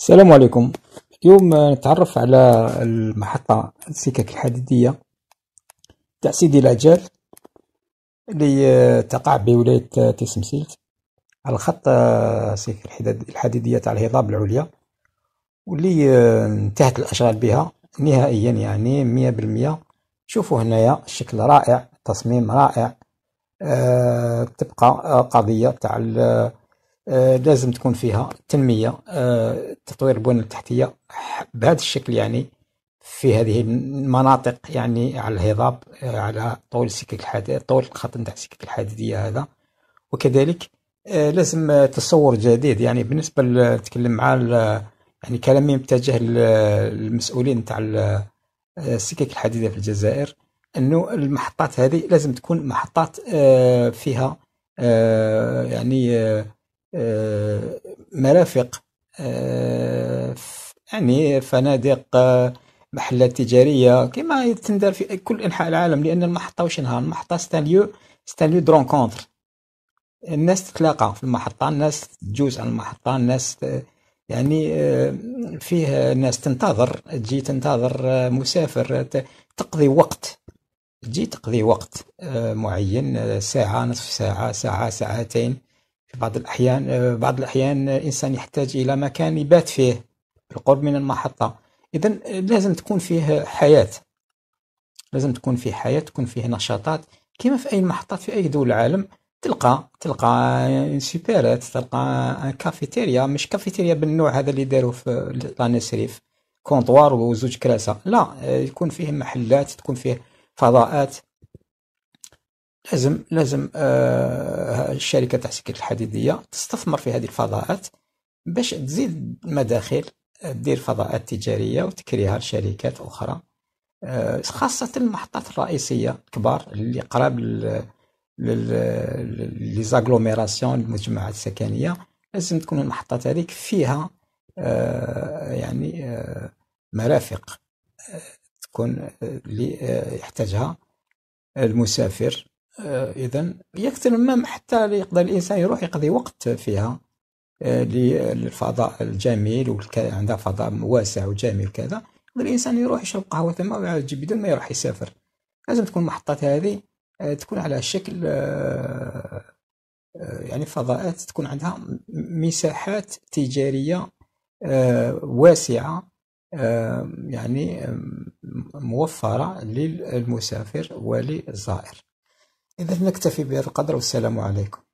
السلام عليكم اليوم نتعرف على المحطة السكك الحديدية تاع سيدي العجال اللي تقع بولاية تسمسيلت على خط السكك الحديدية تاع الهضاب العليا واللي انتهت الأشغال بها نهائيا يعني مية بالمية شوفوا هنايا الشكل رائع تصميم رائع أه تبقى قضية تاع آه، لازم تكون فيها تنمية آه، تطوير البنى التحتية بهذا الشكل يعني في هذه المناطق يعني على الهضاب آه، على طول السكك الحديد طول الخط نتاع السكك الحديدية هذا وكذلك لازم تصور جديد يعني بالنسبة لتكلم مع يعني كلامي متجه للمسؤولين تاع السكك الحديده في الجزائر انه المحطات هذه لازم تكون محطات فيها يعني آه، مرافق آه، يعني فنادق آه، محلات تجاريه كما تندار في كل انحاء العالم لان المحطه واش نهار المحطه ستانليو ستانليو درون كونتر الناس تتلاقى في المحطه الناس تجوز على المحطه الناس يعني فيه ناس تنتظر تجي تنتظر مسافر تقضي وقت تجي تقضي وقت معين ساعة نصف ساعة ساعة ساعتين في بعض الأحيان آه، بعض الأحيان الإنسان يحتاج إلى مكان يبات فيه بالقرب من المحطة إذا آه، لازم تكون فيه حياة لازم تكون فيه حياة تكون فيه نشاطات كما في أي محطة في أي دول العالم تلقى تلقى سوبرات تلقى كافيتيريا مش كافيتيريا بالنوع هذا اللي داروا في لانسريف كونطوار وزوج كراسة لا آه، يكون فيه محلات تكون فيه فضاءات لازم لازم آه، الشركه تاع السكك الحديديه تستثمر في هذه الفضاءات باش تزيد مداخل دير فضاءات تجاريه وتكريها لشركات اخرى آه، خاصه المحطات الرئيسيه الكبار اللي قراب ليزاغلوميراسيون زاغلوميراسيون المجمعات السكنيه لازم تكون المحطات هذيك فيها آه، يعني مرافق تكون اللي يحتاجها المسافر آه، إذا يكثر المهم حتى يقدر الإنسان يروح يقضي وقت فيها آه، للفضاء الجميل عندها فضاء واسع وجميل وكذا يقدر الإنسان يروح يشرب قهوة ثم ويعالج بدون ما يروح يسافر لازم تكون المحطات هذه آه، تكون على شكل يعني فضاءات تكون عندها مساحات تجارية واسعة يعني موفرة للمسافر وللزائر إذا نكتفي بهذا القدر والسلام عليكم